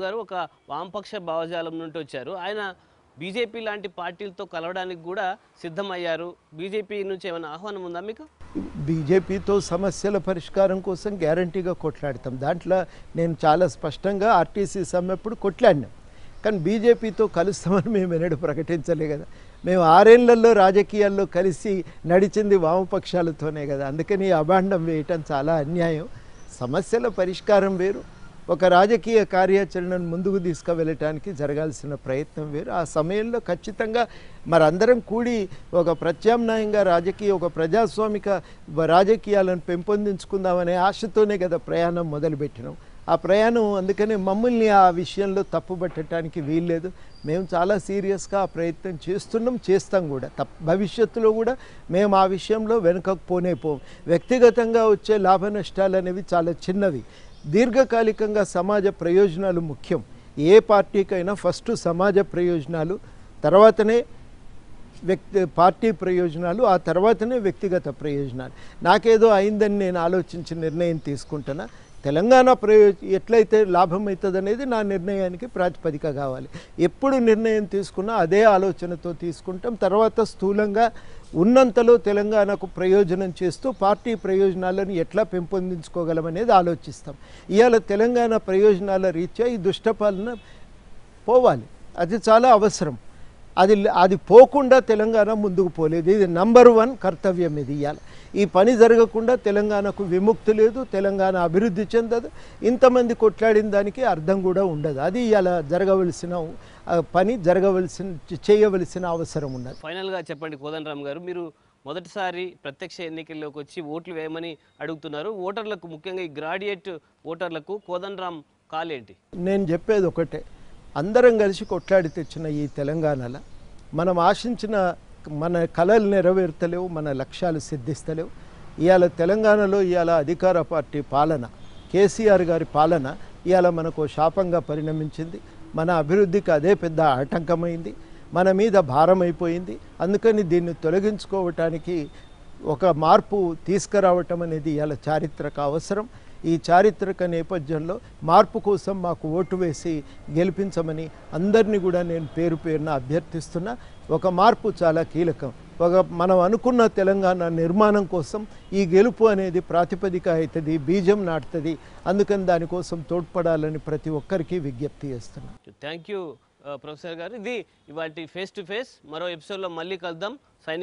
గారు ఒక వామపక్ష భావజాలం నుండి వచ్చారు ఆయన బీజేపీ లాంటి పార్టీలతో కలవడానికి కూడా సిద్ధమయ్యారు బీజేపీ నుంచి ఏమైనా ఆహ్వానం ఉందా మీకు బీజేపీతో సమస్యల పరిష్కారం కోసం గ్యారంటీగా కొట్లాడతాం దాంట్లో నేను చాలా స్పష్టంగా ఆర్టీసీ సమ్మెప్పుడు కొట్లాడినాం కానీ బీజేపీతో కలుస్తామని మేము ఎన్నడూ ప్రకటించలే కదా మేము ఆరేళ్లలో రాజకీయాల్లో కలిసి నడిచింది వామపక్షాలతోనే కదా అందుకని అభాండం వేయటం చాలా అన్యాయం సమస్యల పరిష్కారం వేరు ఒక రాజకీయ కార్యాచరణను ముందుకు తీసుకువెళ్ళటానికి జరగాల్సిన ప్రయత్నం వేరు ఆ సమయంలో ఖచ్చితంగా మరందరం కూడి ఒక ప్రత్యామ్నాయంగా రాజకీయ ఒక ప్రజాస్వామిక రాజకీయాలను పెంపొందించుకుందామనే ఆశతోనే కదా ప్రయాణం మొదలుపెట్టినాం ఆ ప్రయాణం అందుకనే మమ్మల్ని ఆ విషయంలో తప్పుపట్టడానికి వీల్లేదు మేము చాలా సీరియస్గా ఆ ప్రయత్నం చేస్తున్నాం చేస్తాం కూడా తప్ భవిష్యత్తులో కూడా మేము ఆ విషయంలో వెనుకకు పోనే పోం వ్యక్తిగతంగా వచ్చే లాభ నష్టాలు అనేవి చాలా చిన్నవి దీర్ఘకాలికంగా సమాజ ప్రయోజనాలు ముఖ్యం ఏ పార్టీకైనా ఫస్ట్ సమాజ ప్రయోజనాలు తర్వాతనే వ్యక్తి పార్టీ ప్రయోజనాలు ఆ తర్వాతనే వ్యక్తిగత ప్రయోజనాలు నాకేదో అయిందని నేను ఆలోచించి నిర్ణయం తీసుకుంటున్నా తెలంగాణ ప్రయో ఎట్లయితే లాభం అవుతుంది అనేది నా నిర్ణయానికి ప్రాతిపదిక కావాలి ఎప్పుడు నిర్ణయం తీసుకున్నా అదే ఆలోచనతో తీసుకుంటాం తర్వాత స్థూలంగా ఉన్నంతలో తెలంగాణకు ప్రయోజనం చేస్తూ పార్టీ ప్రయోజనాలను ఎట్లా పెంపొందించుకోగలమనేది ఆలోచిస్తాం ఇవాళ తెలంగాణ ప్రయోజనాల రీత్యా ఈ దుష్టపాలన పోవాలి అది చాలా అవసరం అది అది పోకుండా తెలంగాణ ముందుకు పోలేదు ఇది నంబర్ వన్ కర్తవ్యం ఇది ఇవ్వాలి ఈ పని జరగకుండా తెలంగాణకు విముక్తి లేదు తెలంగాణ అభివృద్ధి చెందదు ఇంతమంది కొట్లాడిన దానికి అర్థం కూడా ఉండదు అది ఇలా జరగవలసిన పని జరగవలసిన చేయవలసిన అవసరం ఉన్నది ఫైనల్గా చెప్పండి కోదండరామ్ గారు మీరు మొదటిసారి ప్రత్యక్ష ఎన్నికల్లోకి వచ్చి ఓట్లు వేయమని అడుగుతున్నారు ఓటర్లకు ముఖ్యంగా ఈ గ్రాడ్యుయేట్ ఓటర్లకు కోదండరామ్ కాలేంటి నేను చెప్పేది ఒకటే అందరం కలిసి కొట్లాడి తెచ్చిన ఈ తెలంగాణలో మనం ఆశించిన మన కళలు నెరవేర్తలేవు మన లక్ష్యాలు సిద్ధిస్తలేవు ఇవాళ తెలంగాణలో ఇవాళ అధికార పార్టీ పాలన కేసీఆర్ గారి పాలన ఇవాళ మనకు శాపంగా పరిణమించింది మన అభివృద్ధికి అదే పెద్ద ఆటంకమైంది మన మీద భారం అయిపోయింది అందుకని దీన్ని తొలగించుకోవటానికి ఒక మార్పు తీసుకురావటం అనేది ఇవాళ చారిత్రక అవసరం ఈ చారిత్రక నేపథ్యంలో మార్పు కోసం మాకు ఓటు వేసి గెలిపించమని అందరినీ కూడా నేను పేరు పేరున అభ్యర్థిస్తున్నా ఒక మార్పు చాలా కీలకం ఒక మనం అనుకున్న తెలంగాణ నిర్మాణం కోసం ఈ గెలుపు అనేది ప్రాతిపదిక అవుతుంది బీజం నాటుతుంది అందుకని దానికోసం తోడ్పడాలని ప్రతి ఒక్కరికి విజ్ఞప్తి చేస్తున్నాను థ్యాంక్ యూ ప్రొఫెసర్ గారు ఇది ఇవాటి ఫేస్ టు ఫేస్ మరో ఎపిసోడ్లో మళ్ళీ కలుద్దాం సైనింగ్